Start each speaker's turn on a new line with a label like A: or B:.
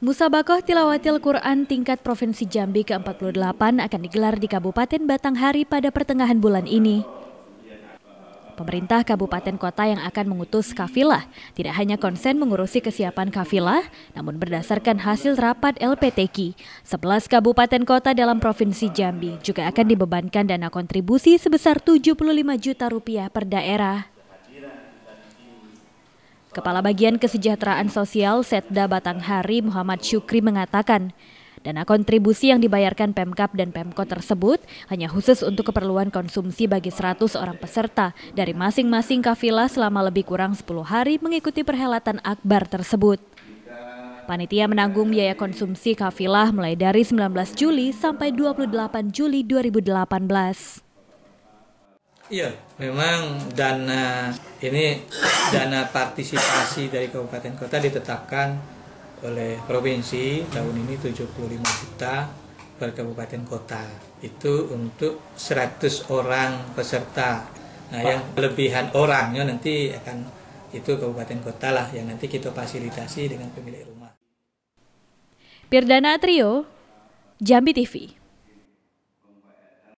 A: Musabakoh Tilawatil Quran tingkat Provinsi Jambi ke-48 akan digelar di Kabupaten Batanghari pada pertengahan bulan ini. Pemerintah kabupaten kota yang akan mengutus kafilah tidak hanya konsen mengurusi kesiapan kafilah, namun berdasarkan hasil rapat LPTQ, 11 kabupaten kota dalam Provinsi Jambi juga akan dibebankan dana kontribusi sebesar 75 juta rupiah per daerah. Kepala Bagian Kesejahteraan Sosial Setda Batanghari Muhammad Syukri mengatakan, Dana kontribusi yang dibayarkan Pemkap dan Pemko tersebut hanya khusus untuk keperluan konsumsi bagi 100 orang peserta dari masing-masing kafilah selama lebih kurang 10 hari mengikuti perhelatan akbar tersebut. Panitia menanggung biaya konsumsi kafilah mulai dari 19 Juli sampai 28 Juli 2018.
B: Iya, memang dana ini dana partisipasi dari kabupaten kota ditetapkan oleh provinsi tahun ini 75 juta per kabupaten kota itu untuk 100 orang peserta nah yang kelebihan orangnya nanti akan itu kabupaten kota lah yang nanti kita fasilitasi dengan pemilik
A: rumah Pirdana Trio Jambi TV